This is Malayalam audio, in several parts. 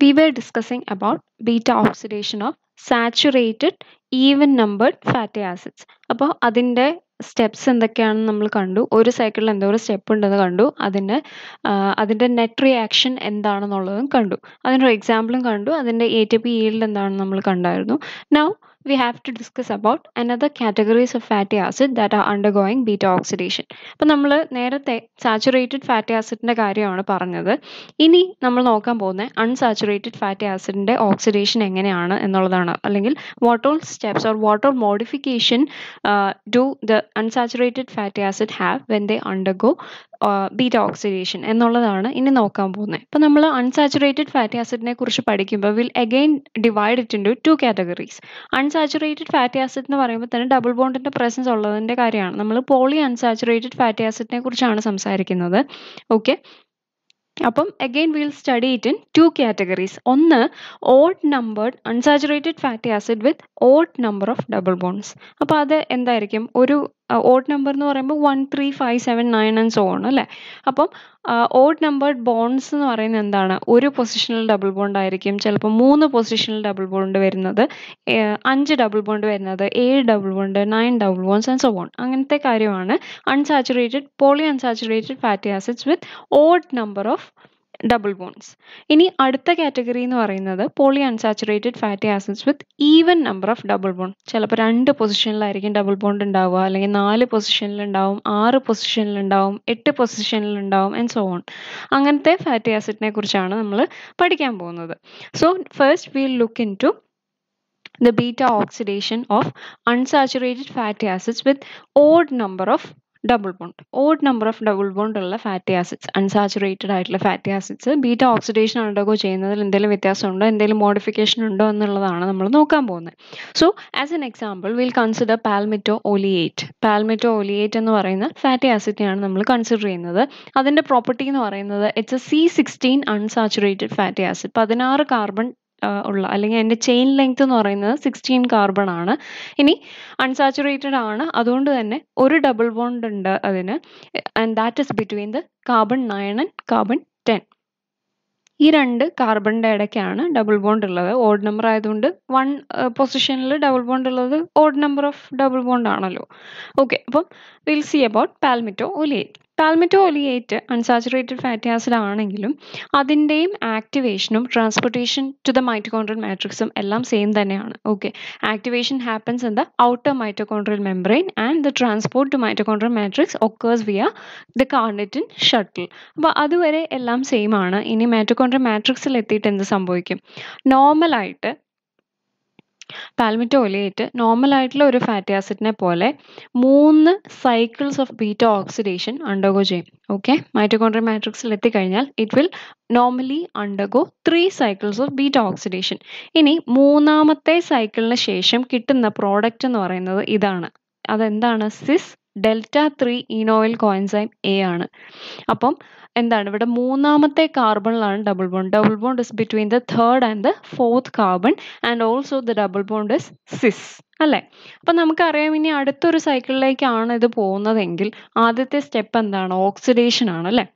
we were discussing about beta oxidation of saturated even numbered fatty acids അപ്പോൾ അതിൻ്റെ സ്റ്റെപ്സ് എന്തൊക്കെയാണെന്ന് നമ്മൾ കണ്ടു ഒരു സൈക്കിളിൽ എന്തോരം സ്റ്റെപ്പ് ഉണ്ടെന്ന് കണ്ടു അതിന് അതിൻ്റെ നെറ്റ് റിയാക്ഷൻ എന്താണെന്നുള്ളതും കണ്ടു അതിനൊരു എക്സാമ്പിളും കണ്ടു അതിൻ്റെ എ ടി പി ഈൽഡ് എന്താണെന്ന് നമ്മൾ കണ്ടായിരുന്നു now we have to discuss about another categories of fatty acid that are undergoing beta oxidation. അപ്പോൾ നമ്മൾ നേരത്തെ സാച്ചുറേറ്റഡ് ഫാറ്റി ആസിഡിൻ്റെ കാര്യമാണ് പറഞ്ഞത് ഇനി നമ്മൾ നോക്കാൻ പോകുന്ന അൺസാച്ചുറേറ്റഡ് ഫാറ്റി ആസിഡിൻ്റെ ഓക്സിഡേഷൻ എങ്ങനെയാണ് എന്നുള്ളതാണ് അല്ലെങ്കിൽ what all steps or what all modification do the unsaturated fatty acid have when they undergo beta oxidation എന്നുള്ളതാണ് ഇനി നോക്കാൻ പോകുന്നത് അപ്പോൾ നമ്മൾ അൺസാച്ചുറേറ്റഡ് ഫാറ്റി ആസിഡിനെ കുറിച്ച് പഠിക്കുമ്പോൾ will again divide it in into two categories അൺസാ അൺസാച്ചുറേറ്റഡ് ഫാറ്റി ആസിഡ് എന്ന് പറയുമ്പോൾ തന്നെ ഡബിൾ ബോണ്ടിൻ്റെ പ്രസൻസ് ഉള്ളതിൻ്റെ കാര്യമാണ് നമ്മൾ പോളി അൺസാച്ചുറേറ്റഡ് ഫാറ്റി ആസിഡിനെ കുറിച്ചാണ് സംസാരിക്കുന്നത് ഓക്കെ അപ്പം again will study it in two categories ഒന്ന് odd numbered unsaturated fatty acid with odd number of double bonds അപ്പോൾ അത് എന്തായിരിക്കും ഒരു ഓഡ് നമ്പർ എന്ന് പറയുമ്പോൾ one three five seven nine and so ആണ് അല്ലേ അപ്പം ഓഡ് നമ്പേർഡ് ബോൺസ് എന്ന് പറയുന്നത് എന്താണ് ഒരു പൊസിഷനിൽ ഡബിൾ ബോണ്ട് ആയിരിക്കും ചിലപ്പോൾ മൂന്ന് പൊസിഷനിൽ ഡബിൾ ബോണ്ട് വരുന്നത് അഞ്ച് ഡബിൾ ബോണ്ട് വരുന്നത് ഏഴ് double bond nine double bonds and so on അങ്ങനത്തെ കാര്യമാണ് unsaturated poly unsaturated fatty acids with odd number of double bonds ഇനി അടുത്ത കാറ്റഗറി എന്ന് പറയുന്നത് poly unsaturated fatty acids with even number of double bond ചിലപ്പോൾ രണ്ട് പൊസിഷനിലായിരിക്കും ഡബിൾ ബോണ്ട് ഉണ്ടാവുക അല്ലെങ്കിൽ നാല് പൊസിഷനിലുണ്ടാവും ആറ് പൊസിഷനിലുണ്ടാവും എട്ട് പൊസിഷനിലുണ്ടാവും ആൻഡ് സോ ഓൺ അങ്ങനത്തെ ഫാറ്റി ആസിഡിനെ കുറിച്ചാണ് നമ്മൾ പഠിക്കാൻ പോകുന്നത് so first will look into the beta oxidation of unsaturated fatty acids with odd number of double bond odd number of double bond ഉള്ള ഫാറ്റി ആസിഡ്സ് അൺസാച്ചുറേറ്റഡ് ആയിട്ടുള്ള ഫാറ്റി ആസിഡ്സ് ബീറ്റ ഓക്സിഡേഷൻ ഉണ്ടാകുമോ ചെയ്യുന്നതിൽ എന്തെങ്കിലും വ്യത്യാസമുണ്ടോ എന്തെങ്കിലും മോഡിഫിക്കേഷൻ ഉണ്ടോ എന്നുള്ളതാണ് നമ്മൾ നോക്കാൻ പോകുന്നത് so as an example will consider palmitoleate palmitoleate എന്ന് പറയുന്ന ഫാറ്റി ആസിഡിനെയാണ് നമ്മൾ കൺസിഡർ ചെയ്യുന്നത് അതിൻ്റെ പ്രോപ്പർട്ടി എന്ന് പറയുന്നത് it's a C sixteen unsaturated fatty acid പതിനാറ് കാർബൺ ഉള്ള അല്ലെങ്കിൽ എൻ്റെ ചെയിൻ ലെങ്ത് എന്ന് പറയുന്നത് സിക്സ്റ്റീൻ കാർബൺ ആണ് ഇനി അൺസാച്ചുറേറ്റഡ് ആണ് അതുകൊണ്ട് തന്നെ ഒരു ഡബിൾ ബോണ്ട് ഉണ്ട് അതിന് and that is between the carbon nine and carbon ten ഈ രണ്ട് കാർബണിൻ്റെ ഇടയ്ക്കാണ് ഡബിൾ ബോണ്ട് ഉള്ളത് ഓഡ് നമ്പർ ആയതുകൊണ്ട് വൺ പൊസിഷനിൽ ഡബിൾ ബോണ്ട് ഉള്ളത് odd number of double bond ആണല്ലോ ഓക്കെ അപ്പം will see about palmitoleate palmitoleate unsaturated fatty acid ആണെങ്കിലും അതിൻ്റെയും ആക്ടിവേഷനും ട്രാൻസ്പോർട്ടേഷൻ ടു ദ മൈറ്റോകോൺട്രിയൽ മാട്രിക്സും എല്ലാം സെയിം തന്നെയാണ് okay activation happens in the outer mitochondrial membrane and the transport to mitochondrial matrix occurs via the carnitine shuttle അപ്പോൾ അതുവരെ എല്ലാം സെയിം ആണ് ഇനി മൈറ്റോകോൺട്രിയൽ മാട്രിക്സിൽ എത്തിയിട്ട് എന്ത് സംഭവിക്കും നോർമലായിട്ട് പാൽമിറ്റ ഒലേറ്റ് നോർമൽ ആയിട്ടുള്ള ഒരു ഫാറ്റി ആസിഡിനെ പോലെ മൂന്ന് cycles of beta oxidation undergo ചെയ്യും ഓക്കെ മൈറ്റോകോൺഡ്രി മാട്രിക്സിൽ എത്തിക്കഴിഞ്ഞാൽ it will normally undergo three cycles of beta oxidation ഇനി മൂന്നാമത്തെ സൈക്കിളിന് ശേഷം കിട്ടുന്ന പ്രോഡക്റ്റ് എന്ന് പറയുന്നത് ഇതാണ് അതെന്താണ് cis delta three enoyl coenzyme A ആണ് അപ്പം എന്താണ് ഇവിടെ മൂന്നാമത്തെ കാർബണിലാണ് double bond double bond is between the third and the fourth carbon and also the double bond is cis അല്ലേ അപ്പം നമുക്കറിയാം ഇനി അടുത്തൊരു സൈക്കിളിലേക്കാണ് ഇത് പോകുന്നതെങ്കിൽ ആദ്യത്തെ സ്റ്റെപ്പ് എന്താണ് ഓക്സിഡേഷൻ ആണ് അല്ലേ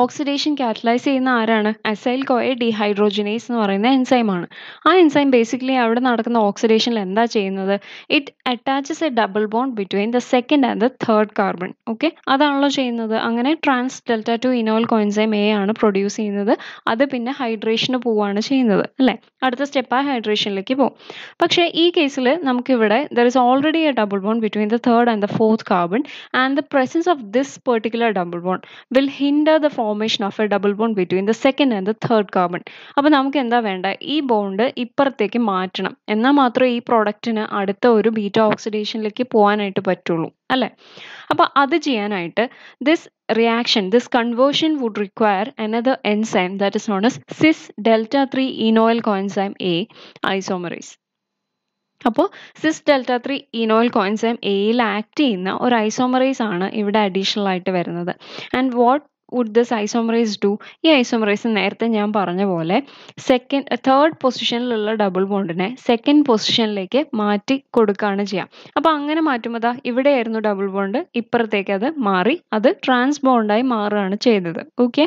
ഓക്സിഡേഷൻ കാറ്റലൈസ് ചെയ്യുന്ന ആരാണ് അസൈൽ കോയെ ഡീഹൈഡ്രോജിനേസ് എന്ന് പറയുന്ന എൻസൈമാണ് ആ എൻസൈം ബേസിക്കലി അവിടെ നടക്കുന്ന ഓക്സിഡേഷനിൽ എന്താ ചെയ്യുന്നത് it attaches a double bond between the second and the third carbon okay അതാണല്ലോ ചെയ്യുന്നത് അങ്ങനെ trans delta two enoyl coenzyme A ആണ് പ്രൊഡ്യൂസ് ചെയ്യുന്നത് അത് പിന്നെ ഹൈഡ്രേഷന് പോവുകയാണ് ചെയ്യുന്നത് അല്ലേ അടുത്ത ആ ഹൈഡ്രേഷനിലേക്ക് പോകും പക്ഷേ ഈ കേസിൽ നമുക്കിവിടെ there is already a double bond between the third and the fourth carbon and the presence of this particular double bond will hinder the formation of a double bond between the second and the third carbon അപ്പോൾ നമുക്ക് എന്താ വേണ്ട ഈ ബോണ്ട് ഇപ്പുറത്തേക്ക് മാറ്റണം എന്നാൽ മാത്രമേ ഈ പ്രോഡക്റ്റിന് അടുത്ത ഒരു ബീറ്റ ഓക്സിഡേഷനിലേക്ക് പോകാനായിട്ട് പറ്റുള്ളൂ അല്ലേ അപ്പോൾ അത് ചെയ്യാനായിട്ട് this reaction this conversion would require another enzyme that is known as cis delta three enoyl coenzyme A isomerase അപ്പോൾ cis delta three enoyl coenzyme എയിൽ ആക്ട് ചെയ്യുന്ന ഒരു ഐസോമറൈസ് ആണ് ഇവിടെ അഡീഷണൽ ആയിട്ട് വരുന്നത് and what would this isomerase do ഈ ഐസോമറൈസ് നേരത്തെ ഞാൻ പറഞ്ഞ പോലെ സെക്കൻഡ് തേർഡ് പൊസിഷനിലുള്ള ഡബിൾ ബോണ്ടിനെ സെക്കൻഡ് പൊസിഷനിലേക്ക് മാറ്റി കൊടുക്കുകയാണ് ചെയ്യാം അപ്പോൾ അങ്ങനെ മാറ്റുമ്പോൾ ദാ ഇവിടെയായിരുന്നു ഡബിൾ ബോണ്ട് ഇപ്പുറത്തേക്ക് അത് മാറി അത് ട്രാൻസ് ബോണ്ടായി മാറുകയാണ് ചെയ്തത് ഓക്കെ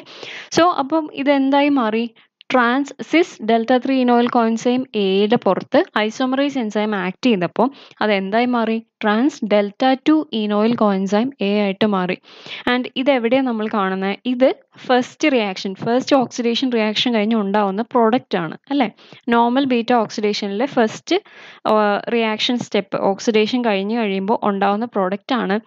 സോ അപ്പം ഇതെന്തായി മാറി trans cis delta three enoyl coenzyme എയുടെ പുറത്ത് ഐസോമറൈസ് എൻസൈം ആക്ട് ചെയ്തപ്പോൾ അത് എന്തായി മാറി trans delta two enoyl coenzyme A ആയിട്ട് മാറി ആൻഡ് ഇത് എവിടെയാണ് നമ്മൾ കാണുന്നത് ഇത് first reaction first oxidation reaction കഴിഞ്ഞ് ഉണ്ടാവുന്ന പ്രോഡക്റ്റ് ആണ് അല്ലേ നോർമൽ ബീറ്റ ഓക്സിഡേഷനിലെ ഫസ്റ്റ് റിയാക്ഷൻ സ്റ്റെപ്പ് ഓക്സിഡേഷൻ കഴിഞ്ഞ് കഴിയുമ്പോൾ ഉണ്ടാവുന്ന പ്രോഡക്റ്റ് ആണ്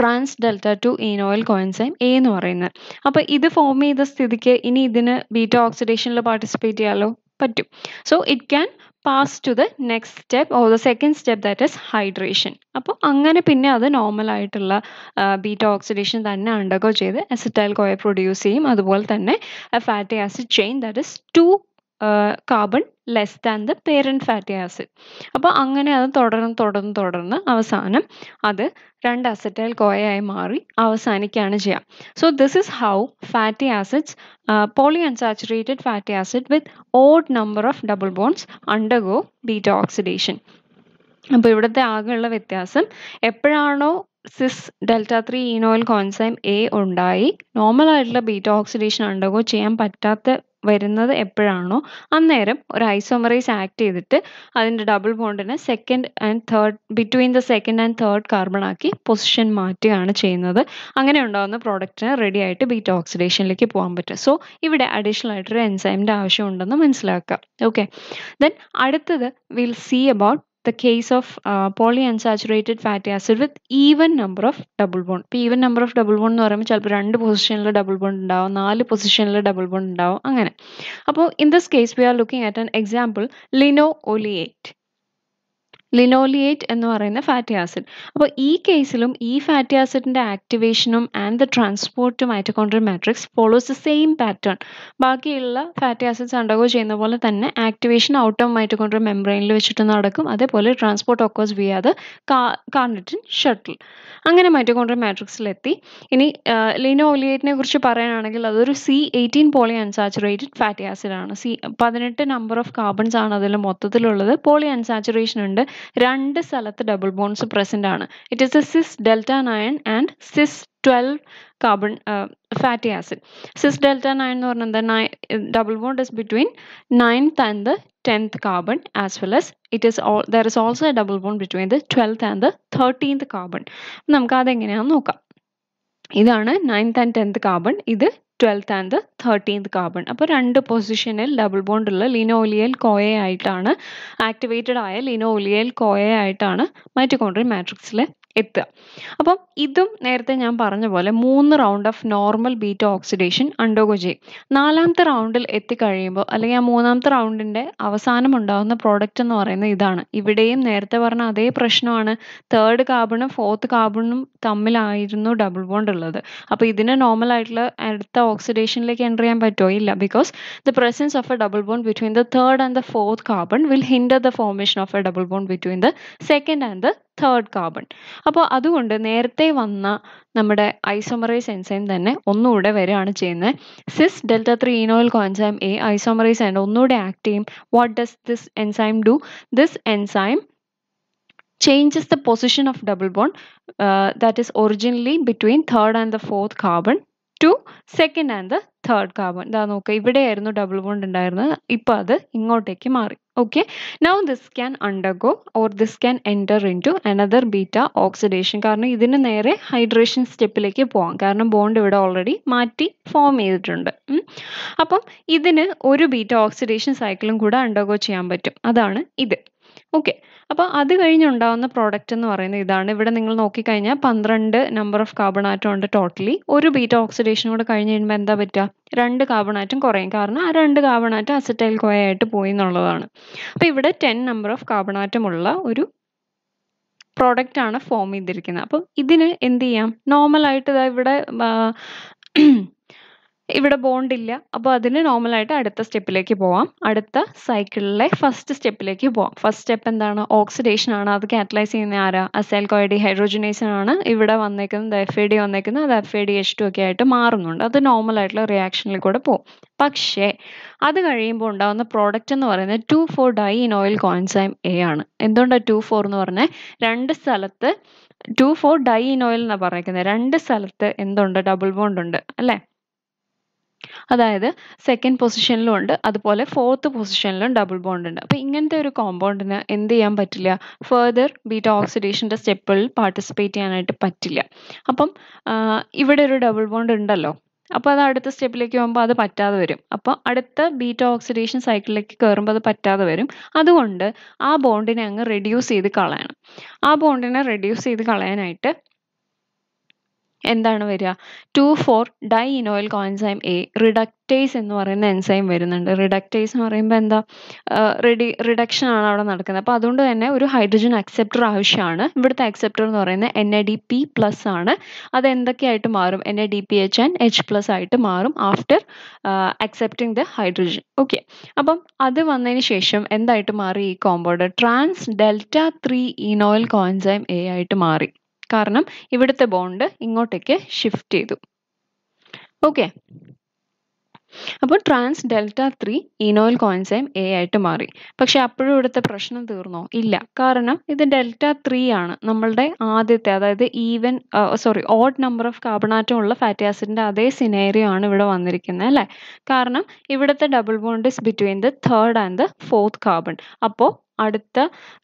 trans delta two enoyl coenzyme A എന്ന് പറയുന്നത് അപ്പോൾ ഇത് ഫോം ചെയ്ത സ്ഥിതിക്ക് ഇനി ഇതിന് ബീറ്റ ഓക്സിഡേഷനിൽ പാർട്ടിസിപ്പേറ്റ് ചെയ്യാമല്ലോ പറ്റും so it can pass to the next step or the second step that is hydration അപ്പോൾ അങ്ങനെ പിന്നെ അത് നോർമൽ ആയിട്ടുള്ള ബീറ്റ ഓക്സിഡേഷൻ തന്നെ അണ്ടർഗോ ചെയ്ത് അസിറ്റൈൽ കോയ പ്രൊഡ്യൂസ് ചെയ്യും അതുപോലെ തന്നെ fatty acid chain that is two carbon less than the parent fatty acid അപ്പോൾ അങ്ങനെ അത് തുടർന്ന് തുടർന്ന് തുടർന്ന് അവസാനം അത് രണ്ട് അസറ്റൈൽ കോയയായി മാറി അവസാനിക്കുകയാണ് ചെയ്യുക so this is how fatty acids poly unsaturated fatty acid with odd number of double bonds undergo beta oxidation അപ്പോൾ ഇവിടുത്തെ ആകെയുള്ള വ്യത്യാസം എപ്പോഴാണോ cis delta three enoyl coenzyme A ഉണ്ടായി നോർമൽ ആയിട്ടുള്ള ബീറ്റ ഓക്സിഡേഷൻ അണ്ടർഗോ ചെയ്യാൻ പറ്റാത്ത വരുന്നത് എപ്പോഴാണോ അന്നേരം ഒരു ഐസോമറൈസ് ആക്ട് ചെയ്തിട്ട് അതിൻ്റെ ഡബിൾ ബോണ്ടിനെ second and third between the second and third carbon ആക്കി പൊസിഷൻ മാറ്റുകയാണ് ചെയ്യുന്നത് അങ്ങനെ ഉണ്ടാകുന്ന പ്രോഡക്റ്റിന് റെഡി ആയിട്ട് ബീറ്റ് ഓക്സിഡേഷനിലേക്ക് പോകാൻ പറ്റും സോ ഇവിടെ അഡീഷണൽ ആയിട്ടൊരു എൻസൈമിൻ്റെ ആവശ്യമുണ്ടെന്ന് മനസ്സിലാക്കുക ഓക്കെ ദെൻ അടുത്തത് will see about the case of uh, polyunsaturated fatty acid with even number of double bond ഇപ്പോൾ even number of double bond എന്ന് പറയുമ്പോൾ ചിലപ്പോൾ രണ്ട് പൊസിഷനിൽ ഡബിൾ ബോണ്ട് ഉണ്ടാവും നാല് പൊസിഷനിൽ ഡബിൾ ബോണ്ട് ഉണ്ടാവും അങ്ങനെ അപ്പോൾ in this case we are looking at an example linoleate linoleate എന്ന് പറയുന്ന ഫാറ്റി ആസിഡ് അപ്പോൾ ഈ കേസിലും ഈ ഫാറ്റി ആസിഡിൻ്റെ ആക്ടിവേഷനും ആൻഡ് ദ ട്രാൻസ്പോർട്ടും mitochondrial matrix follows the same pattern ബാക്കിയുള്ള ഫാറ്റി ആസിഡ്സ് അണ്ടർഗോ ചെയ്യുന്ന പോലെ തന്നെ ആക്ടിവേഷൻ ഔട്ട് ഓഫ് മൈറ്റോകോൺഡ്രിയൽ മെംബ്രെയിനിൽ വെച്ചിട്ട് നടക്കും അതേപോലെ transport occurs via the carnitine shuttle അങ്ങനെ മൈറ്റോകോൺഡ്രിയൽ മാട്രിക്സിലെത്തി ഇനി ലിനോലിയേറ്റിനെ കുറിച്ച് പറയാനാണെങ്കിൽ അതൊരു C eighteen poly unsaturated fatty acid ആണ് സി പതിനെട്ട് നമ്പർ ഓഫ് കാർബൺസ് ആണ് അതിൽ മൊത്തത്തിലുള്ളത് പോളി അൺസാച്ചുറേഷൻ ഉണ്ട് രണ്ട് സ്ഥലത്ത് ഡബിൾ ബോൺസ് പ്രസൻ്റ് ആണ് it is A Cs delta nine and cis twelve carbon fatty acid cis delta nine എന്ന് പറഞ്ഞാൽ double bond is between ninth and tenth carbon as well as it is there is also double bond between the twelfth and the thirteenth carbon നമുക്ക് അതെങ്ങനെയാണെന്ന് നോക്കാം ഇതാണ് നയൻത്ത് ആൻഡ് ടെൻത്ത് കാർബൺ ഇത് twelfth and the thirteenth carbon അപ്പോൾ രണ്ട് പൊസിഷനിൽ ഡബിൾ ബോണ്ടുള്ള ലിനോലിയൽ കോയെ ആയിട്ടാണ് ആക്ടിവേറ്റഡ് ആയ ലിനോലിയൽ കോയെ ആയിട്ടാണ് മൈറ്റോകോൺഡ്രിയൽ മാട്രിക്സിൽ എത്തുക അപ്പം ഇതും നേരത്തെ ഞാൻ പറഞ്ഞ പോലെ മൂന്ന് round of normal beta oxidation undergo ചെയ്യും നാലാമത്തെ റൗണ്ടിൽ എത്തിക്കഴിയുമ്പോൾ അല്ലെങ്കിൽ ആ മൂന്നാമത്തെ റൗണ്ടിൻ്റെ അവസാനം ഉണ്ടാകുന്ന പ്രോഡക്റ്റ് എന്ന് പറയുന്നത് ഇതാണ് ഇവിടെയും നേരത്തെ പറഞ്ഞ അതേ പ്രശ്നമാണ് തേർഡ് കാർബണും ഫോർത്ത് കാർബണും തമ്മിലായിരുന്നു ഡബിൾ ബോണ്ട് ഉള്ളത് അപ്പോൾ ഇതിന് നോർമൽ ആയിട്ടുള്ള അടുത്ത ഓക്സിഡേഷനിലേക്ക് എൻ്റർ ചെയ്യാൻ പറ്റുമോ because the presence of a double bond between the third and the fourth carbon will hinder the formation of a double bond between the second and the third carbon അപ്പോൾ അതുകൊണ്ട് നേരത്തെ വന്ന നമ്മുടെ ഐസോമറൈസ് എൻസൈം തന്നെ ഒന്നുകൂടെ വരികയാണ് ചെയ്യുന്നത് cis delta three enoyl coenzyme A isomerase and ഒന്നുകൂടെ ആക്ട് ചെയ്യും what does this enzyme do this enzyme changes the position of double bond uh, that is originally between third and the fourth carbon to second and the third carbon ഇതാ നോക്കുക ഇവിടെയായിരുന്നു ഡബിൾ ബോണ്ട് ഉണ്ടായിരുന്നത് ഇപ്പോൾ അത് ഇങ്ങോട്ടേക്ക് മാറി okay now this can undergo or this can enter into another beta oxidation കാരണം ഇതിന് നേരെ ഹൈഡ്രേഷൻ സ്റ്റെപ്പിലേക്ക് പോകാം കാരണം ബോണ്ട് ഇവിടെ ഓൾറെഡി മാറ്റി ഫോം ചെയ്തിട്ടുണ്ട് അപ്പം ഇതിന് ഒരു ബീറ്റ ഓക്സിഡേഷൻ സൈക്കിളും കൂടെ അണ്ടർഗോ ചെയ്യാൻ പറ്റും അതാണ് ഇത് ഓക്കെ അപ്പോൾ അത് കഴിഞ്ഞുണ്ടാവുന്ന പ്രോഡക്റ്റ് എന്ന് പറയുന്നത് ഇതാണ് ഇവിടെ നിങ്ങൾ നോക്കിക്കഴിഞ്ഞാൽ പന്ത്രണ്ട് നമ്പർ ഓഫ് കാർബൺ ആറ്റം ഉണ്ട് ടോട്ടലി ഒരു ബീറ്റ ഓക്സിഡേഷൻ കൂടെ കഴിഞ്ഞ് കഴിയുമ്പോൾ എന്താ പറ്റുക രണ്ട് കാർബൺ ആറ്റം കുറയും കാരണം ആ രണ്ട് കാർബൺ ആറ്റം അസറ്റൈൽ കോയായിട്ട് പോയി എന്നുള്ളതാണ് അപ്പോൾ ഇവിടെ ten number of carbon atom ഉള്ള ഒരു പ്രോഡക്റ്റ് ആണ് ഫോം ചെയ്തിരിക്കുന്നത് അപ്പോൾ ഇതിന് എന്ത് ചെയ്യാം നോർമലായിട്ട് ഇതാ ഇവിടെ ഇവിടെ ബോണ്ട് ഇല്ല അപ്പോൾ അതിന് നോർമലായിട്ട് അടുത്ത സ്റ്റെപ്പിലേക്ക് പോവാം അടുത്ത സൈക്കിളിലെ ഫസ്റ്റ് സ്റ്റെപ്പിലേക്ക് പോവാം ഫസ്റ്റ് സ്റ്റെപ്പ് എന്താണ് ഓക്സിഡേഷൻ ആണ് അത് കാറ്റലൈസ് ചെയ്യുന്ന ആരാ അസൈൽ കോയഡി ഹൈഡ്രോജനേഷൻ ആണ് ഇവിടെ വന്നേക്കുന്നത് എഫ് എ ഡി വന്നേക്കുന്നത് അത് F A D H two ഒക്കെ ആയിട്ട് മാറുന്നുണ്ട് അത് നോർമൽ ആയിട്ടുള്ള റിയാക്ഷനിൽ കൂടെ പോകും പക്ഷേ അത് കഴിയുമ്പോൾ ഉണ്ടാകുന്ന പ്രോഡക്റ്റ് എന്ന് പറയുന്നത് two four dienoyl coenzyme A ആണ് എന്തുകൊണ്ടാണ് ടു ഫോർ എന്ന് പറഞ്ഞാൽ രണ്ട് സ്ഥലത്ത് ടു ഫോർ ഡൈ ഓയിൽ എന്നാണ് പറയുന്നത് രണ്ട് സ്ഥലത്ത് എന്തുണ്ട് ഡബിൾ ബോണ്ട് ഉണ്ട് അല്ലേ അതായത് സെക്കൻഡ് പൊസിഷനിലും ഉണ്ട് അതുപോലെ ഫോർത്ത് പൊസിഷനിലും ഡബിൾ ബോണ്ട് ഉണ്ട് അപ്പോൾ ഇങ്ങനത്തെ ഒരു കോമ്പൗണ്ടിന് എന്ത് ചെയ്യാൻ പറ്റില്ല ഫെർദർ ബീറ്റ ഓക്സിഡേഷൻ്റെ സ്റ്റെപ്പുകളിൽ പാർട്ടിസിപ്പേറ്റ് ചെയ്യാനായിട്ട് പറ്റില്ല അപ്പം ഇവിടെ ഒരു ഡബിൾ ബോണ്ട് ഉണ്ടല്ലോ അപ്പോൾ അത് അടുത്ത സ്റ്റെപ്പിലേക്ക് പോകുമ്പോൾ അത് പറ്റാതെ വരും അപ്പോൾ അടുത്ത ബീറ്റ ഓക്സിഡേഷൻ സൈക്കിളിലേക്ക് കയറുമ്പോൾ അത് പറ്റാതെ വരും അതുകൊണ്ട് ആ ബോണ്ടിനെ അങ്ങ് റെഡ്യൂസ് ചെയ്ത് കളയണം ആ ബോണ്ടിനെ റെഡ്യൂസ് ചെയ്ത് കളയാനായിട്ട് എന്താണ് വരിക two four dienoyl coenzyme A reductase എന്ന് പറയുന്ന എൻസൈം വരുന്നുണ്ട് റിഡക്റ്റേസ് എന്ന് പറയുമ്പോൾ എന്താ റെഡി റിഡക്ഷൻ ആണ് അവിടെ നടക്കുന്നത് അപ്പോൾ അതുകൊണ്ട് തന്നെ ഒരു ഹൈഡ്രജൻ അക്സെപ്റ്റർ ആവശ്യമാണ് ഇവിടുത്തെ അക്സെപ്റ്റർ എന്ന് പറയുന്നത് N A D P plus ആണ് അത് എന്തൊക്കെയായിട്ട് മാറും N A D P H and H plus ആയിട്ട് മാറും after accepting the hydrogen okay അപ്പം അത് വന്നതിന് ശേഷം എന്തായിട്ട് മാറി ഈ compound trans delta three enoyl coenzyme A ആയിട്ട് മാറി കാരണം ഇവിടുത്തെ ബോണ്ട് ഇങ്ങോട്ടേക്ക് ഷിഫ്റ്റ് ചെയ്തു ഓക്കെ അപ്പോൾ trans delta three enoyl coenzyme A ആയിട്ട് മാറി പക്ഷെ അപ്പോഴും ഇവിടുത്തെ പ്രശ്നം തീർന്നോ ഇല്ല കാരണം ഇത് ഡെൽറ്റ ത്രീ ആണ് നമ്മളുടെ ആദ്യത്തെ അതായത് even sorry odd number of carbon atom ഉള്ള ഫാറ്റി ആസിഡിന്റെ അതേ സിനേറിയോ ആണ് ഇവിടെ വന്നിരിക്കുന്നത് അല്ലേ കാരണം ഇവിടുത്തെ double bond is between the third and the fourth carbon അപ്പോൾ അടുത്ത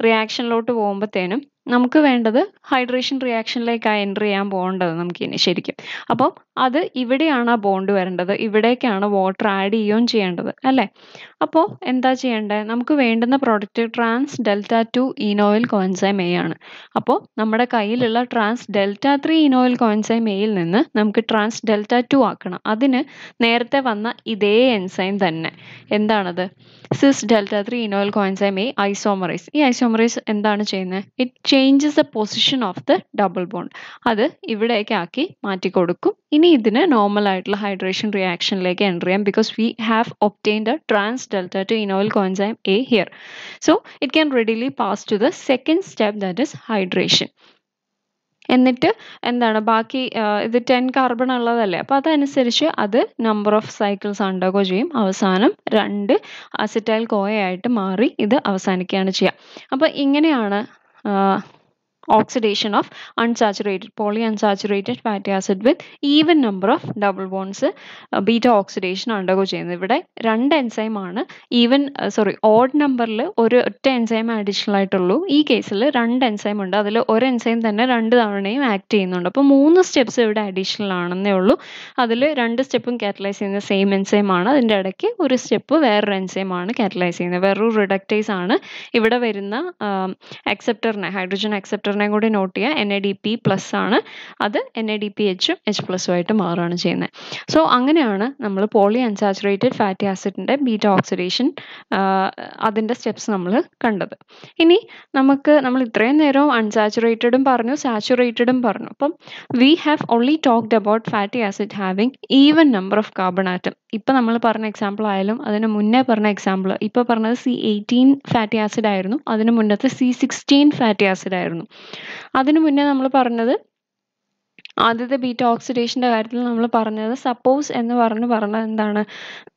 റിയാക്ഷനിലോട്ട് പോകുമ്പോഴത്തേനും നമുക്ക് വേണ്ടത് ഹൈഡ്രേഷൻ റിയാക്ഷനിലേക്കാണ് എൻ്റർ ചെയ്യാൻ പോകേണ്ടത് നമുക്കിനി ശരിക്കും അപ്പോൾ അത് ഇവിടെയാണ് ആ ബോണ്ട് വരേണ്ടത് ഇവിടേക്കാണ് വാട്ടർ ആഡ് ചെയ്യുകയും ചെയ്യേണ്ടത് അല്ലേ അപ്പോൾ എന്താ ചെയ്യേണ്ടത് നമുക്ക് വേണ്ടുന്ന product trans delta two enoyl coenzyme A ആണ് അപ്പോൾ നമ്മുടെ കയ്യിലുള്ള trans delta three enoyl coenzyme എയിൽ നിന്ന് നമുക്ക് ട്രാൻസ് ഡെൽറ്റ ടു ആക്കണം അതിന് നേരത്തെ വന്ന ഇതേ എൻസൈം തന്നെ എന്താണത് cis delta three enoyl coenzyme A isomerase ഈ ഐസോമറൈസ് എന്താണ് ചെയ്യുന്നത് it changes the position of the double bond അത് ഇവിടേക്കാക്കി മാറ്റി കൊടുക്കും ഇനി ഇതിന് നോർമൽ ആയിട്ടുള്ള ഹൈഡ്രേഷൻ റിയാക്ഷനിലേക്ക് എൻ്റർ ചെയ്യാം because we have obtained a trans delta two enoyl coenzyme A here so it can readily pass to the second step that is hydration എന്നിട്ട് എന്താണ് ബാക്കി ഇത് ടെൻ കാർബൺ ഉള്ളതല്ലേ അപ്പോൾ അതനുസരിച്ച് അത് നമ്പർ ഓഫ് സൈക്കിൾസ് അണ്ടർഗോ ചെയ്യും അവസാനം രണ്ട് അസിറ്റൈൽ ആയിട്ട് മാറി ഇത് അവസാനിക്കുകയാണ് ചെയ്യുക അപ്പോൾ ഇങ്ങനെയാണ് oxidation of unsaturated poly unsaturated fatty acid with even number of double bonds beta oxidation undergo ചെയ്യുന്നത് ഇവിടെ രണ്ട് എൻസൈം ആണ് ഈവൻ സോറി ഓഡ് നമ്പറിൽ ഒരു ഒറ്റ എൻസൈം അഡീഷണൽ ആയിട്ടുള്ളൂ ഈ കേസിൽ രണ്ട് എൻസൈം ഉണ്ട് അതിൽ ഒരു എൻസൈം തന്നെ രണ്ട് തവണയും ആക്ട് ചെയ്യുന്നുണ്ട് അപ്പോൾ മൂന്ന് സ്റ്റെപ്സ് ഇവിടെ അഡീഷണൽ ആണെന്നേ ഉള്ളൂ അതിൽ രണ്ട് സ്റ്റെപ്പും കാറ്റലൈസ് ചെയ്യുന്ന സെയിം എൻസൈം ആണ് അതിൻ്റെ ഇടയ്ക്ക് ഒരു സ്റ്റെപ്പ് വേറൊരു എൻസൈം ആണ് കാറ്റലൈസ് ചെയ്യുന്നത് വേറൊരു റിഡക്റ്റൈസ് ആണ് ഇവിടെ വരുന്ന അക്സെപ്റ്ററിനെ ഹൈഡ്രജൻ അക്സെപ്റ്റർ ഫാക്ടറിനെയും കൂടി നോട്ട് ചെയ്യുക N A D P plus ആണ് അത് എൻ എ ഡി പി എച്ചും എച്ച് പ്ലസും ആയിട്ട് മാറുകയാണ് ചെയ്യുന്നത് സോ അങ്ങനെയാണ് നമ്മൾ പോളി അൺസാച്ചുറേറ്റഡ് ഫാറ്റി ആസിഡിൻ്റെ ബീറ്റ ഓക്സിഡേഷൻ അതിൻ്റെ സ്റ്റെപ്സ് നമ്മൾ കണ്ടത് ഇനി നമുക്ക് നമ്മൾ ഇത്രയും നേരം അൺസാച്ചുറേറ്റഡും പറഞ്ഞു സാച്ചുറേറ്റഡും പറഞ്ഞു അപ്പം we have only talked about fatty acid having even number of carbon atom ഇപ്പം നമ്മൾ പറഞ്ഞ എക്സാമ്പിൾ ആയാലും അതിന് മുന്നേ പറഞ്ഞ എക്സാമ്പിൾ ഇപ്പോൾ പറഞ്ഞത് സി എയ്റ്റീൻ ഫാറ്റി ആസിഡ് ആയിരുന്നു അതിന് മുന്നത്തെ സി സിക്സ്റ്റീൻ ഫാറ്റി ആസിഡ് ആയിരുന്നു അതിന് മുന്നേ നമ്മൾ പറഞ്ഞത് ആദ്യത്തെ ബീറ്റ ഓക്സിഡേഷൻ്റെ കാര്യത്തിൽ നമ്മൾ പറഞ്ഞത് സപ്പോസ് എന്ന് പറഞ്ഞ് പറഞ്ഞത് എന്താണ്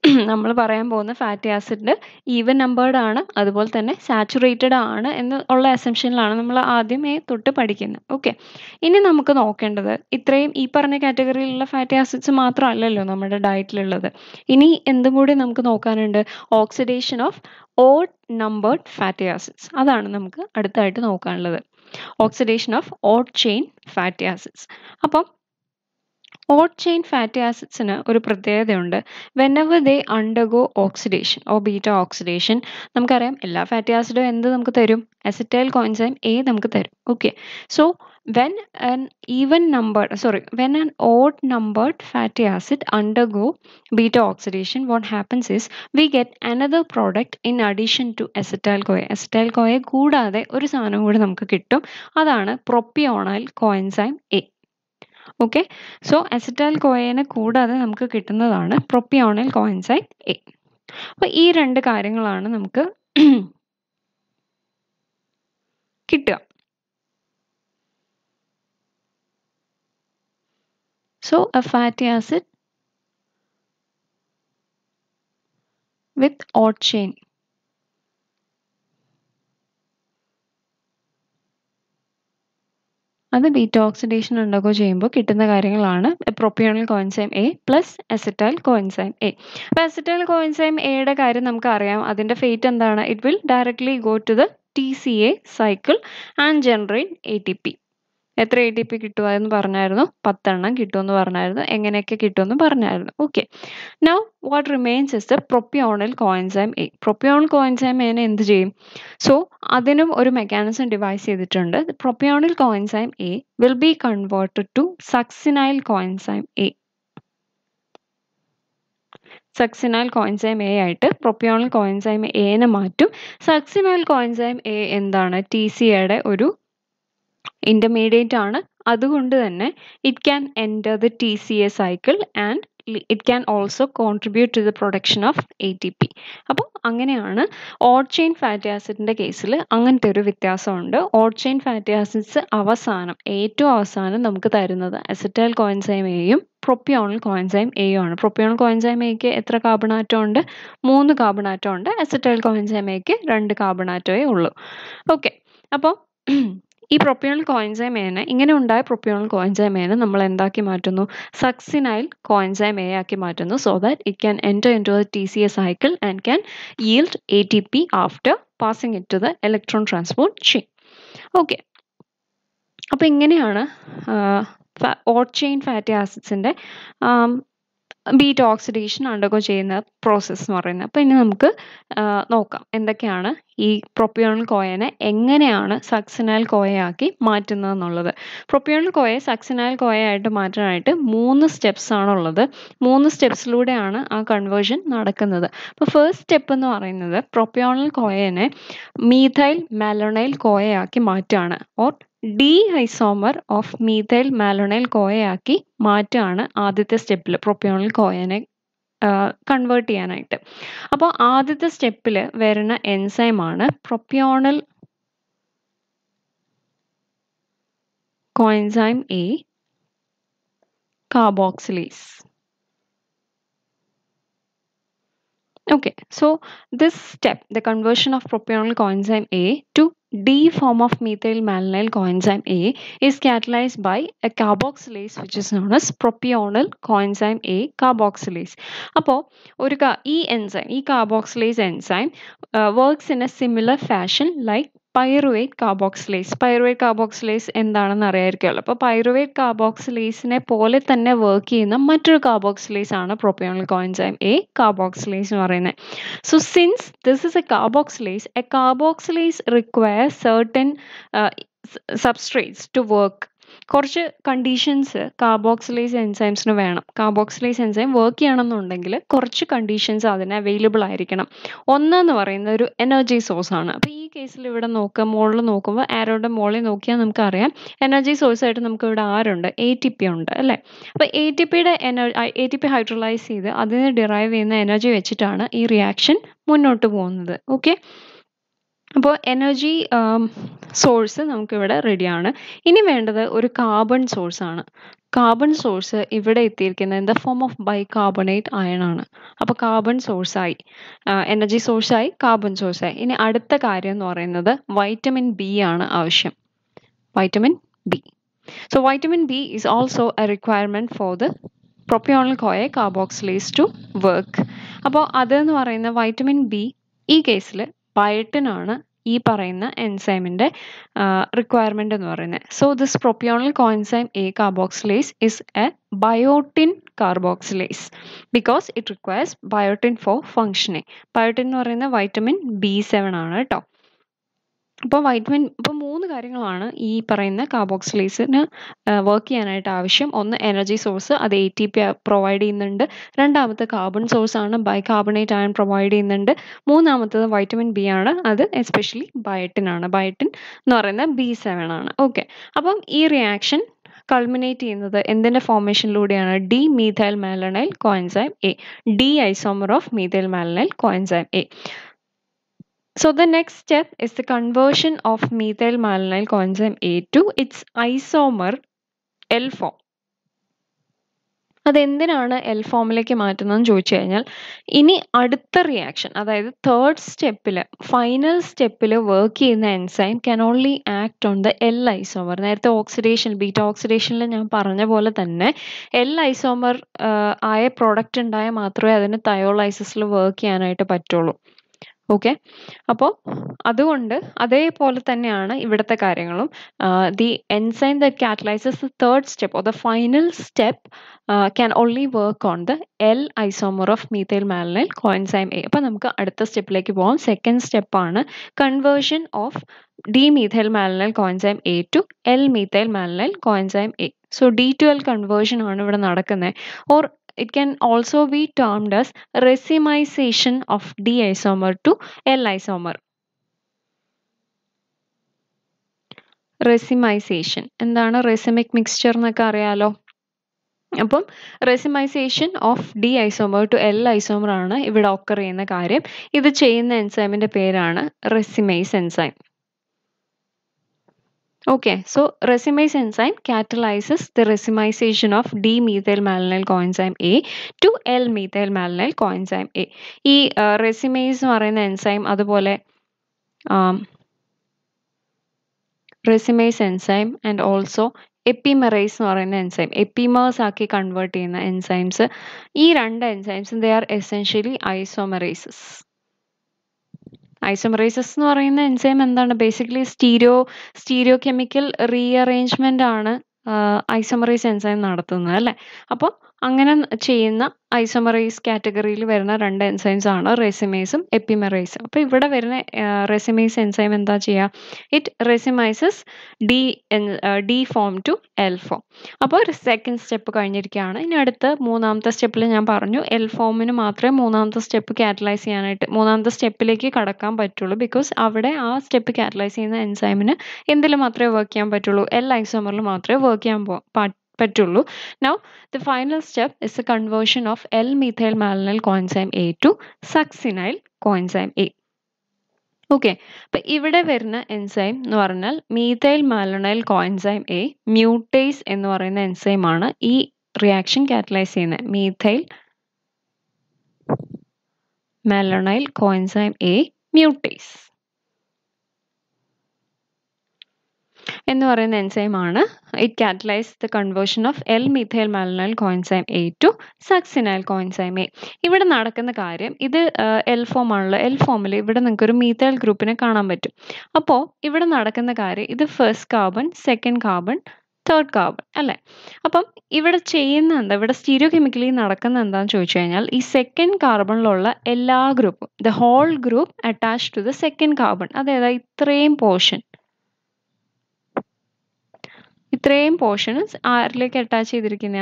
നമ്മൾ പറയാൻ പോകുന്ന ഫാറ്റി ആസിഡ് ഈവൻ നമ്പേർഡ് ആണ് അതുപോലെ തന്നെ സാച്ചുറേറ്റഡ് ആണ് എന്ന് ഉള്ള അസംഷനിലാണ് നമ്മൾ ആദ്യമേ തൊട്ട് പഠിക്കുന്നത് ഓക്കെ ഇനി നമുക്ക് നോക്കേണ്ടത് ഇത്രയും ഈ പറഞ്ഞ കാറ്റഗറിയിലുള്ള ഫാറ്റി ആസിഡ്സ് മാത്രമല്ലല്ലോ നമ്മുടെ ഡയറ്റിലുള്ളത് ഇനി എന്തും കൂടി നമുക്ക് നോക്കാനുണ്ട് oxidation of odd numbered fatty acids അതാണ് നമുക്ക് അടുത്തായിട്ട് നോക്കാനുള്ളത് oxidation of odd chain fatty acids അപ്പം ഓട്ട് ചെയിൻ ഫാറ്റി ആസിഡ്സിന് ഒരു പ്രത്യേകതയുണ്ട് whenever they undergo oxidation or beta oxidation നമുക്കറിയാം എല്ലാ ഫാറ്റി ആസിഡും എന്ത് നമുക്ക് തരും അസിറ്റൈൽ കോൻസൈം എ നമുക്ക് തരും okay so When an even numbered, sorry, when an odd numbered fatty acid undergo beta oxidation, what happens is we get another product in addition to acetyl CoA. Acetyl CoA കൂടാതെ ഒരു സാധനം കൂടി നമുക്ക് കിട്ടും അതാണ് propionyl coenzyme A okay so acetyl കോയനെ കൂടാതെ നമുക്ക് കിട്ടുന്നതാണ് പ്രൊപ്പിയോണൽ കോയിൻസൈൻ എ അപ്പോൾ ഈ രണ്ട് കാര്യങ്ങളാണ് നമുക്ക് കിട്ടുക So a fatty acid with odd chain. അത് ബീറ്റ ഓക്സിഡേഷൻ ഉണ്ടാക്കുക ചെയ്യുമ്പോൾ കിട്ടുന്ന കാര്യങ്ങളാണ് propionyl coenzyme A plus acetyl coenzyme A അപ്പോൾ അസിറ്റൈൽ കോയിൻസൈം എയുടെ കാര്യം നമുക്കറിയാം അതിൻ്റെ ഫേറ്റ് എന്താണ് it will directly go to the T C A cycle and generate A T P എത്ര എ ടി പി കിട്ടുമായെന്ന് പറഞ്ഞായിരുന്നു പത്തെണ്ണം കിട്ടുമെന്ന് പറഞ്ഞായിരുന്നു എങ്ങനെയൊക്കെ കിട്ടുമെന്ന് പറഞ്ഞായിരുന്നു okay now what remains is the propionyl coenzyme A propionyl coenzyme എനെ എന്ത് ചെയ്യും സോ അതിനും ഒരു മെക്കാനിസം ഡിവൈസ് ചെയ്തിട്ടുണ്ട് propionyl coenzyme A will be converted to succinyl coenzyme A succinyl coenzyme A ആയിട്ട് പ്രൊപ്പിയോണൽ കോയിൻസൈം എനെ മാറ്റും സക്സിനാൽ കോയിൻസൈം എ എന്താണ് ടി സിയുടെ ഒരു ഇൻ്റർമീഡിയറ്റ് ആണ് അതുകൊണ്ട് തന്നെ it can enter the T C A cycle and it can also contribute to the production of A T P അപ്പോൾ അങ്ങനെയാണ് ഓഡ് ചെയിൻ ഫാറ്റി ആസിഡിൻ്റെ കേസിൽ അങ്ങനത്തെ ഒരു വ്യത്യാസമുണ്ട് ഓഡ് ചെയിൻ ഫാറ്റി ആസിഡ്സ് അവസാനം ഏറ്റവും അവസാനം നമുക്ക് തരുന്നത് അസറ്റൈൽ കോയിൻസൈം എയും പ്രൊപ്പിയോണൽ കോയിൻസൈം എയും ആണ് പ്രൊപ്പിയോണൽ കോയിൻസൈം എയ്ക്ക് എത്ര കാർബണാറ്റം ഉണ്ട് മൂന്ന് കാർബണാറ്റം ഉണ്ട് അസറ്റൈൽ കോയിൻസൈം എയ്ക്ക് രണ്ട് കാർബണാറ്റമേ ഉള്ളൂ ഓക്കെ അപ്പോൾ ഈ പ്രൊപ്യോണൽ കോയിൻസൈമേനെ ഇങ്ങനെ ഉണ്ടായ പ്രൊപ്യോണൽ കോയിൻസൈമേനെ നമ്മൾ എന്താക്കി മാറ്റുന്നു സക്സിനൈൽ കോയിൻസൈം എ ആക്കി മാറ്റുന്നു so that it can enter into the T C A cycle and can yield P after passing it to the electron transport chain. Okay അപ്പോൾ ഇങ്ങനെയാണ് ഓട്ട് ചെയിൻ ഫാറ്റി ആസിഡ്സിൻ്റെ ബീറ്റ ഓക്സിഡേഷൻ അണ്ടർഗോ ചെയ്യുന്ന പ്രോസസ്സ് എന്ന് പറയുന്നത് അപ്പോൾ ഇനി നമുക്ക് നോക്കാം എന്തൊക്കെയാണ് ഈ പ്രൊപ്പിയോണൽ കോയനെ എങ്ങനെയാണ് സക്സനാൽ കോയയാക്കി മാറ്റുന്നത് എന്നുള്ളത് പ്രൊപ്പിയോണൽ കോയ സക്സനാൽ കോയയായിട്ട് മാറ്റാനായിട്ട് മൂന്ന് സ്റ്റെപ്സ് ആണുള്ളത് മൂന്ന് സ്റ്റെപ്സിലൂടെയാണ് ആ കൺവേർഷൻ നടക്കുന്നത് അപ്പോൾ ഫസ്റ്റ് സ്റ്റെപ്പ് എന്ന് പറയുന്നത് പ്രൊപ്പിയോണൽ കോയനെ മീഥൈൽ മെലണൈൽ കോയയാക്കി മാറ്റുകയാണ് or D isomer of methyl malonyl കോയയാക്കി മാറ്റുകയാണ് ആദ്യത്തെ സ്റ്റെപ്പിൽ പ്രൊപ്യോണിൽ കോയനെ കൺവേർട്ട് ചെയ്യാനായിട്ട് അപ്പോൾ ആദ്യത്തെ സ്റ്റെപ്പിൽ വരുന്ന എൻസൈമാണ് propionyl coenzyme A carboxylase okay so this step the conversion of propionyl coenzyme A to D form of methyl malonyl coenzyme A is catalyzed by a carboxylase which is known as propionyl coenzyme A carboxylase. അപ്പോൾ ഒരു E enzyme, E carboxylase enzyme uh, works in a similar fashion like. Pyruvate carboxylase pyruvate carboxylase എന്താണെന്ന് അറിയായിരിക്കുമല്ലോ അപ്പോൾ പൈറുവേറ്റ് കാർബോക്സിലേസിനെ പോലെ തന്നെ വർക്ക് ചെയ്യുന്ന മറ്റൊരു കാർബോക്സിലേസ് ആണ് പ്രൊപ്പിയോണിക് കോയിൻസൈം എ കാർബോക്സിലേസ് എന്ന് പറയുന്നത് so since this is a carboxylase a carboxylase require certain substrates to work കുറച്ച് കണ്ടീഷൻസ് കാർബോക്സിലൈസ് എൻസൈംസിന് വേണം കാർബോക്സിലൈസ് എൻസൈം വർക്ക് ചെയ്യണമെന്നുണ്ടെങ്കിൽ കുറച്ച് കണ്ടീഷൻസ് അതിന് അവൈലബിൾ ആയിരിക്കണം ഒന്നെന്ന് പറയുന്ന ഒരു എനർജി സോഴ്സ് ആണ് അപ്പോൾ ഈ കേസിൽ ഇവിടെ നോക്കുക മുകളിൽ നോക്കുമ്പോൾ ആരോടെ മുകളിൽ നോക്കിയാൽ നമുക്കറിയാം എനർജി സോഴ്സ് ആയിട്ട് നമുക്ക് ഇവിടെ ആരുണ്ട് എ ടി പി ഉണ്ട് അല്ലേ അപ്പോൾ എ ടി പിയുടെ energy A T P hydrolyse ചെയ്ത് അതിന് ഡിറൈവ് ചെയ്യുന്ന എനർജി വെച്ചിട്ടാണ് ഈ റിയാക്ഷൻ മുന്നോട്ട് പോകുന്നത് ഓക്കെ അപ്പോൾ എനർജി സോഴ്സ് um, നമുക്കിവിടെ റെഡിയാണ് ഇനി വേണ്ടത് ഒരു കാർബൺ സോഴ്സ് ആണ് കാർബൺ സോഴ്സ് ഇവിടെ എത്തിയിരിക്കുന്നത് in the form of bicarbonate ion ആണ് അപ്പോൾ കാർബൺ സോഴ്സായി എനർജി സോഴ്സായി കാർബൺ സോഴ്സായി ഇനി അടുത്ത കാര്യം എന്ന് പറയുന്നത് വൈറ്റമിൻ ബി ആണ് ആവശ്യം vitamin B so vitamin B is also a requirement for the propionyl CoA carboxylase to work അപ്പോൾ അതെന്ന് പറയുന്ന വൈറ്റമിൻ ബി ഈ കേസിൽ ബയട്ടിനാണ് ഈ പറയുന്ന എൻസൈമിൻ്റെ റിക്വയർമെൻ്റ് എന്ന് പറയുന്നത് so this propionyl coenzyme A carboxylase is a biotin carboxylase because it requires biotin for functioning biotin എന്ന് പറയുന്ന വൈറ്റമിൻ ബി സെവൻ ആണ് കേട്ടോ അപ്പോൾ വൈറ്റമിൻ ഇപ്പോൾ മൂന്ന് കാര്യങ്ങളാണ് ഈ പറയുന്ന കാർബോക്സിലേസിന് വർക്ക് ചെയ്യാനായിട്ട് ആവശ്യം ഒന്ന് എനർജി സോഴ്സ് അത് എ ടി പി പ്രൊവൈഡ് ചെയ്യുന്നുണ്ട് രണ്ടാമത്തെ കാർബൺ സോഴ്സ് ആണ് ബൈ കാർബണേറ്റ് അയൺ പ്രൊവൈഡ് ചെയ്യുന്നുണ്ട് മൂന്നാമത്തത് വൈറ്റമിൻ ബി ആണ് അത് എസ്പെഷ്യലി ബയോട്ടിൻ ആണ് ബയോട്ടിൻ എന്ന് പറയുന്നത് ബി സെവൻ ആണ് ഓക്കെ അപ്പം ഈ റിയാക്ഷൻ കൾമിനേറ്റ് ചെയ്യുന്നത് എന്തിൻ്റെ ഫോർമേഷനിലൂടെയാണ് D methyl malonyl coenzyme A D isomer of methyl malonyl coenzyme A So the next step is the conversion of methyl malonyl coenzyme A to its isomer L form. അതെന്തിനാണ് എൽ ഫോമിലേക്ക് മാറ്റുന്നതെന്ന് ചോദിച്ചു കഴിഞ്ഞാൽ ഇനി അടുത്ത റിയാക്ഷൻ അതായത് തേർഡ് സ്റ്റെപ്പിൽ ഫൈനൽ സ്റ്റെപ്പിൽ വർക്ക് ചെയ്യുന്ന enzyme can only act on the L isomer നേരത്തെ ഓക്സിഡേഷൻ ബീറ്റ ഓക്സിഡേഷനിൽ ഞാൻ പറഞ്ഞ പോലെ തന്നെ എൽ ഐസോമർ ആയ പ്രോഡക്റ്റ് ഉണ്ടായാൽ മാത്രമേ അതിന് തയോളൈസിൽ വർക്ക് ചെയ്യാനായിട്ട് പറ്റുള്ളൂ ഓക്കെ അപ്പോൾ അതുകൊണ്ട് അതേപോലെ തന്നെയാണ് ഇവിടുത്തെ കാര്യങ്ങളും the enzyme the catalyses third step or the final step can only work on the L isomer of methyl malonyl coenzyme A അപ്പോൾ നമുക്ക് അടുത്ത സ്റ്റെപ്പിലേക്ക് പോകാം സെക്കൻഡ് സ്റ്റെപ്പാണ് conversion of D methyl malonyl coenzyme A to L methyl malonyl coenzyme A so D to L conversion ആണ് ഇവിടെ നടക്കുന്നത് or It can also be termed as racemization of D isomer to L isomer. racemization എന്താണ് racemic mixture എന്നൊക്കെ അറിയാലോ അപ്പം racemization of D isomer to L isomer ആണ് ഇവിടെ ഓക്കർ ചെയ്യുന്ന കാര്യം ഇത് ചെയ്യുന്ന എൻസൈമിൻ്റെ പേരാണ് racemase enzyme Okay, so resimase enzyme catalyzes the resimization of D-methyl malonyl coenzyme A to L-methyl malonyl coenzyme A. ഈ resimase എന്ന് പറയുന്ന എൻസൈം അതുപോലെ resimase enzyme and also epimerase എന്ന് പറയുന്ന എൻസൈം എപ്പിമേഴ്സ് ആക്കി കൺവേർട്ട് ചെയ്യുന്ന എൻസൈംസ് ഈ രണ്ട് എൻസൈംസും they are essentially isomerases isomerases എന്ന് പറയുന്ന എൻസൈം എന്താണ് basically stereo stereo chemical rearrangement ആണ് ഐസോമറൈസ് എൻസൈം നടത്തുന്നത് അല്ലേ അപ്പോൾ അങ്ങനെ ചെയ്യുന്ന ഐസോമറൈസ് കാറ്റഗറിയിൽ വരുന്ന രണ്ട് എൻസൈംസ് ആണ് റെസിമേസും എപ്പിമറൈസും അപ്പോൾ ഇവിടെ വരുന്ന റെസിമേസ് എൻസൈം എന്താ ചെയ്യുക it racemises D D form to L form അപ്പോൾ ഒരു സെക്കൻഡ് സ്റ്റെപ്പ് കഴിഞ്ഞിരിക്കുകയാണ് ഇനി അടുത്ത മൂന്നാമത്തെ സ്റ്റെപ്പിൽ ഞാൻ പറഞ്ഞു എൽ ഫോമിന് മാത്രമേ മൂന്നാമത്തെ സ്റ്റെപ്പ് കാറ്റലൈസ് ചെയ്യാനായിട്ട് മൂന്നാമത്തെ സ്റ്റെപ്പിലേക്ക് കടക്കാൻ പറ്റുള്ളൂ ബിക്കോസ് അവിടെ ആ സ്റ്റെപ്പ് കാറ്റലൈസ് ചെയ്യുന്ന എൻസൈമിന് എന്തിൽ മാത്രമേ വർക്ക് ചെയ്യാൻ പറ്റുള്ളൂ എൽ ഐസോമറിൽ മാത്രമേ വർക്ക് ചെയ്യാൻ പറ്റുള്ളൂ പറ്റുള്ളൂ now the final step is a conversion of L methyl malonyl coenzyme A to succinyl coenzyme A okay അപ്പൊ ഇവിടെ വരുന്ന എൻസൈം എന്ന് പറഞ്ഞാൽ methyl malonyl coenzyme A mutase എന്ന് പറയുന്ന എൻസൈം ആണ് ഈ റിയാക്ഷൻ കാറ്റലൈസ് ചെയ്യുന്നത് methyl malonyl coenzyme A mutase എന്ന് പറയുന്ന ആണ് it catalyse the conversion of L methyl malonyl coenzyme A to succinyl coenzyme A ഇവിടെ നടക്കുന്ന കാര്യം ഇത് എൽ ഫോം ആണല്ലോ എൽ ഫോമിൽ ഇവിടെ നിങ്ങൾക്ക് ഒരു മീഥൈൽ ഗ്രൂപ്പിനെ കാണാൻ പറ്റും അപ്പോൾ ഇവിടെ നടക്കുന്ന കാര്യം ഇത് first carbon second carbon third carbon അല്ലേ അപ്പം ഇവിടെ ചെയ്യുന്ന എന്താ ഇവിടെ സ്റ്റീരിയോ കെമിക്കലി നടക്കുന്ന എന്താണെന്ന് ചോദിച്ചു കഴിഞ്ഞാൽ ഈ സെക്കൻഡ് കാർബണിലുള്ള എല്ലാ ഗ്രൂപ്പും the whole group attach to the second carbon അതായത് ഇത്രയും പോർഷൻ ഇത്രയും പോർഷൻസ് ആരിലേക്ക് അറ്റാച്ച് ചെയ്തിരിക്കുന്ന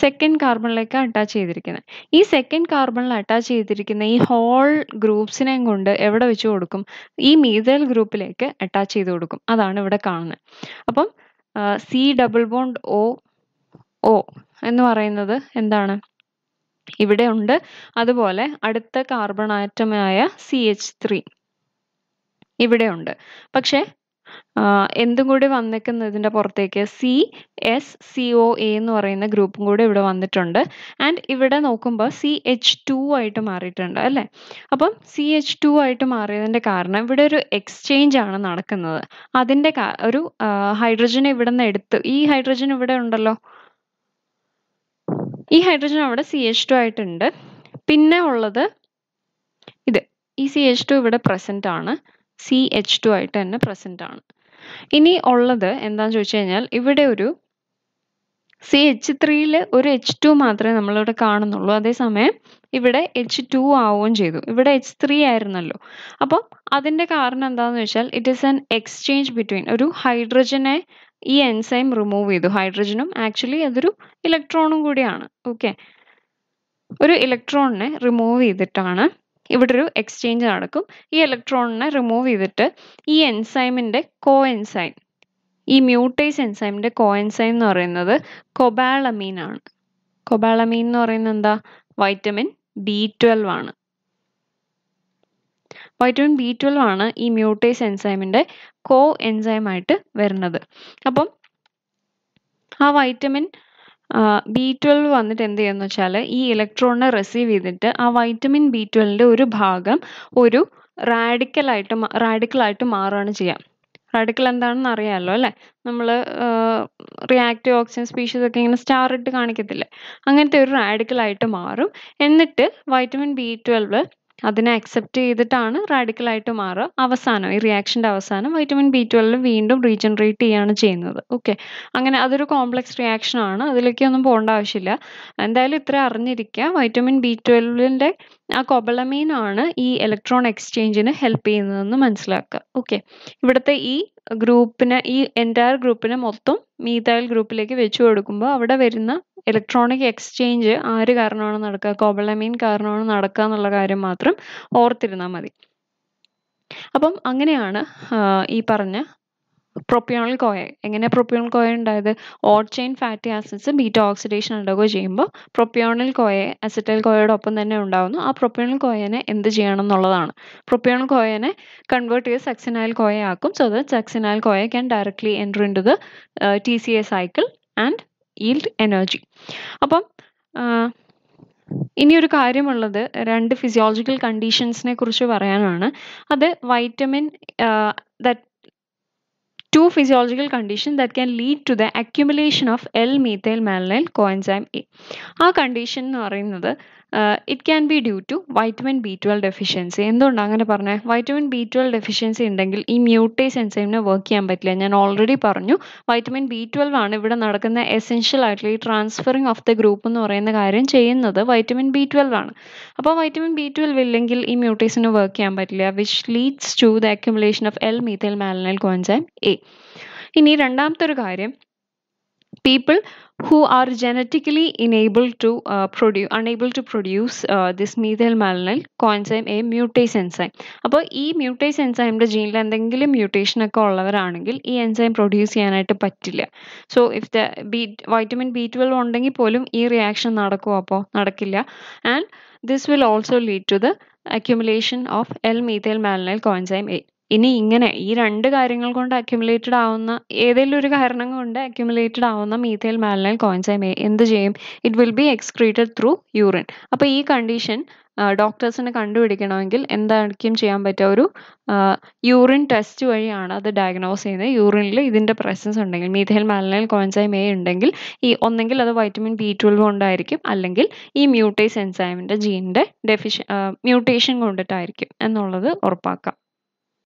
സെക്കൻഡ് കാർബണിലേക്ക് അറ്റാച്ച് ചെയ്തിരിക്കുന്നത് ഈ സെക്കൻഡ് കാർബണിൽ അറ്റാച്ച് ചെയ്തിരിക്കുന്ന ഈ ഹോൾ ഗ്രൂപ്പ്സിനെയും കൊണ്ട് എവിടെ വെച്ച് കൊടുക്കും ഈ മീതൽ ഗ്രൂപ്പിലേക്ക് അറ്റാച്ച് ചെയ്ത് കൊടുക്കും അതാണ് ഇവിടെ കാണുന്നത് അപ്പം C double bond O O എന്ന് പറയുന്നത് എന്താണ് ഇവിടെ ഉണ്ട് അതുപോലെ അടുത്ത കാർബൺ ആറ്റമായ സി എച്ച് ത്രീ ഉണ്ട് പക്ഷേ എന്തും കൂടി വന്നിക്കുന്നതിൻ്റെ പുറത്തേക്ക് C S C O A എന്ന് പറയുന്ന ഗ്രൂപ്പും കൂടി ഇവിടെ വന്നിട്ടുണ്ട് ആൻഡ് ഇവിടെ നോക്കുമ്പോൾ സി എച്ച് ടു ആയിട്ട് മാറിയിട്ടുണ്ട് അല്ലേ അപ്പം സി എച്ച് ടു ആയിട്ട് മാറിയതിൻ്റെ കാരണം ഇവിടെ ഒരു എക്സ്ചേഞ്ച് ആണ് നടക്കുന്നത് അതിൻ്റെ ഒരു ഹൈഡ്രജൻ ഇവിടെ നിന്ന് എടുത്ത് ഈ ഹൈഡ്രജൻ ഇവിടെ ഉണ്ടല്ലോ ഈ ഹൈഡ്രജൻ അവിടെ സി എച്ച് ടു ആയിട്ടുണ്ട് പിന്നെ ഉള്ളത് ഇത് ഈ സി എച്ച് ടു ഇവിടെ പ്രസൻ്റ് ആണ് സി എച്ച് ടു ആയിട്ട് തന്നെ പ്രസൻ്റ് ആണ് ഇനി ഉള്ളത് എന്താണെന്ന് ചോദിച്ചു കഴിഞ്ഞാൽ ഇവിടെ ഒരു സി എച്ച് ത്രീയിൽ ഒരു എച്ച് ടു മാത്രമേ നമ്മളിവിടെ കാണുന്നുള്ളൂ അതേസമയം ഇവിടെ എച്ച് ടു ആവുകയും ചെയ്തു ഇവിടെ എച്ച് ത്രീ ആയിരുന്നല്ലോ അപ്പം അതിൻ്റെ കാരണം എന്താണെന്ന് വെച്ചാൽ it is an exchange between ഒരു ഹൈഡ്രജനെ ഈ എൻസൈം റിമൂവ് ചെയ്തു ഹൈഡ്രജനും ആക്ച്വലി അതൊരു ഇലക്ട്രോണും കൂടിയാണ് ഓക്കെ ഒരു ഇലക്ട്രോണിനെ റിമൂവ് ചെയ്തിട്ടാണ് ഇവിടെ ഒരു എക്സ്ചേഞ്ച് നടക്കും ഈ ഇലക്ട്രോണിനെ റിമൂവ് ചെയ്തിട്ട് ഈ എൻസൈമിൻ്റെ കോ എൻസൈം ഈ മ്യൂട്ടൈസ് എൻസൈമിൻ്റെ കോ എൻസൈം എന്ന് പറയുന്നത് കൊബാളമീൻ ആണ് കൊബാളമീൻ എന്ന് പറയുന്നത് എന്താ വൈറ്റമിൻ ബി ട്വൽവ് ആണ് വൈറ്റമിൻ ബി ട്വൽവ് ആണ് ഈ മ്യൂട്ടൈസ് എൻസൈമിൻ്റെ കോ എൻസൈമായിട്ട് വരുന്നത് അപ്പം ആ വൈറ്റമിൻ ബി ട്വൽവ് വന്നിട്ട് എന്ത് ചെയ്യുന്നു വെച്ചാൽ ഈ ഇലക്ട്രോണിനെ റിസീവ് ചെയ്തിട്ട് ആ വൈറ്റമിൻ ബി ട്വൽവിൻ്റെ ഒരു ഭാഗം ഒരു റാഡിക്കലായിട്ട് റാഡിക്കലായിട്ട് മാറുകയാണ് ചെയ്യുക റാഡിക്കൽ എന്താണെന്ന് അറിയാമല്ലോ അല്ലേ നമ്മൾ റിയാക്റ്റീവ് ഓക്സിജൻ സ്പീഷീസ് ഒക്കെ ഇങ്ങനെ സ്റ്റാർ ഇട്ട് കാണിക്കത്തില്ലേ അങ്ങനത്തെ ഒരു റാഡിക്കലായിട്ട് മാറും എന്നിട്ട് വൈറ്റമിൻ ബി ട്വൽവ് അതിനെ അക്സെപ്റ്റ് ചെയ്തിട്ടാണ് റാഡിക്കലായിട്ട് മാറുക അവസാനം ഈ റിയാക്ഷൻ്റെ അവസാനം വൈറ്റമിൻ ബി ട്വൽവ് വീണ്ടും റീജനറേറ്റ് ചെയ്യുകയാണ് ചെയ്യുന്നത് ഓക്കെ അങ്ങനെ അതൊരു കോംപ്ലക്സ് റിയാക്ഷൻ ആണ് അതിലേക്ക് ഒന്നും പോകേണ്ട ആവശ്യമില്ല എന്തായാലും ഇത്ര അറിഞ്ഞിരിക്കുക വൈറ്റമിൻ ബി ട്വൽവിൻ്റെ ആ ആണ് ഈ ഇലക്ട്രോൺ എക്സ്ചേഞ്ചിന് ഹെൽപ്പ് ചെയ്യുന്നതെന്ന് മനസ്സിലാക്കുക ഓക്കെ ഇവിടുത്തെ ഈ ഗ്രൂപ്പിന് ഈ എൻറ്റയർ ഗ്രൂപ്പിന് മൊത്തം മീതായൽ ഗ്രൂപ്പിലേക്ക് വെച്ചു കൊടുക്കുമ്പോൾ അവിടെ വരുന്ന ഇലക്ട്രോണിക് എക്സ്ചേഞ്ച് ആര് കാരണമാണ് നടക്കുക കോബളമീൻ കാരണമാണ് നടക്കുക എന്നുള്ള കാര്യം മാത്രം ഓർത്തിരുന്നാൽ മതി അപ്പം അങ്ങനെയാണ് ഈ പറഞ്ഞ പ്രൊപ്യോണൽ കോയ എങ്ങനെ പ്രൊപ്യോണൽ കോയ ഉണ്ടായത് odd chain fatty acids beta oxidation ഉണ്ടാവുക ചെയ്യുമ്പോൾ പ്രൊപ്യോണൽ കോയ അസിറ്റൈൽ കോയോടൊപ്പം തന്നെ ഉണ്ടാവുന്നു ആ പ്രൊപ്യോണൽ കോയനെ എന്ത് ചെയ്യണം എന്നുള്ളതാണ് പ്രൊപ്യോണൽ കോയനെ കൺവേർട്ട് ചെയ്ത് സെക്സിനായൽ കോയ ആക്കും so that succinyl CoA can directly enter into the T C A cycle and yield energy അപ്പം ഇനി ഒരു കാര്യമുള്ളത് രണ്ട് ഫിസിയോളജിക്കൽ കണ്ടീഷൻസിനെ കുറിച്ച് പറയാനാണ് അത് vitamin that uh, two physiological conditions that can lead to the accumulation of L-methyl malonyl coenzyme A. Our condition എന്ന് it can be due to vitamin B twelve deficiency എന്തുകൊണ്ടാണ് അങ്ങനെ പറഞ്ഞത് വൈറ്റമിൻ ബി ട്വൽവ് ഡെഫിഷ്യൻസി ഉണ്ടെങ്കിൽ ഈ മ്യൂട്ടേസ് എൻസൈമിന് വർക്ക് ചെയ്യാൻ പറ്റില്ല ഞാൻ ഓൾറെഡി പറഞ്ഞു വൈറ്റമിൻ ബി ട്വൽവ് ആണ് ഇവിടെ നടക്കുന്ന എസെൻഷ്യൽ ആയിട്ടുള്ള ഈ ട്രാൻസ്ഫറിങ് ഓഫ് ദ ഗ്രൂപ്പ് എന്ന് പറയുന്ന കാര്യം ചെയ്യുന്നത് വൈറ്റമിൻ ബി ട്വൽവ് ആണ് അപ്പോൾ വൈറ്റമിൻ ബി ട്വൽവ് ഇല്ലെങ്കിൽ ഈ മ്യൂട്ടേസിന് വർക്ക് ചെയ്യാൻ പറ്റില്ല which leads to the accumulation of L methyl malonyl coenzyme A ഇനി രണ്ടാമത്തെ ഒരു കാര്യം people who are genetically unable to uh, produce unable to produce uh, this methyl malonyl coenzyme a mutase enzyme അപ്പോൾ ഈ മ്യൂട്ടേസ് എൻസൈമിൻ്റെ ജീനിൽ എന്തെങ്കിലും മ്യൂട്ടേഷൻ ഒക്കെ ഉള്ളവരാണെങ്കിൽ ഈ എൻസൈം പ്രൊഡ്യൂസ് ചെയ്യാനായിട്ട് പറ്റില്ല so if the B vitamin B twelve ഉണ്ടെങ്കിൽ പോലും ഈ റിയാക്ഷൻ നടക്കുമോ അപ്പോൾ നടക്കില്ല and this will also lead to the accumulation of L methyl malonyl coenzyme A ഇനി ഇങ്ങനെ ഈ രണ്ട് കാര്യങ്ങൾ കൊണ്ട് അക്യുമുലേറ്റഡ് ആവുന്ന ഏതെങ്കിലും ഒരു കാരണം കൊണ്ട് അക്യുമുലേറ്റഡ് ആവുന്ന മീഥൈൽ മാലിനൽ കോൻസൈമെ എന്ത് ചെയ്യും it will be excreted through urine അപ്പോൾ ഈ കണ്ടീഷൻ ഡോക്ടേഴ്സിന് കണ്ടുപിടിക്കണമെങ്കിൽ എന്തായിരിക്കും ചെയ്യാൻ പറ്റുക ഒരു യൂറിൻ ടെസ്റ്റ് വഴിയാണ് അത് ഡയഗ്നോസ് ചെയ്യുന്നത് യൂറിനിൽ ഇതിൻ്റെ പ്രസൻസ് ഉണ്ടെങ്കിൽ മീഥൈൽ മാലിനൽ കോൻസൈം എ ഉണ്ടെങ്കിൽ ഈ ഒന്നെങ്കിൽ അത് വൈറ്റമിൻ ബി ട്വൽവ് കൊണ്ടായിരിക്കും അല്ലെങ്കിൽ ഈ മ്യൂട്ടേസ് എൻസൈമിൻ്റെ ജീനിൻ്റെ ഡെഫിഷ മ്യൂട്ടേഷൻ കൊണ്ടിട്ടായിരിക്കും എന്നുള്ളത് ഉറപ്പാക്കാം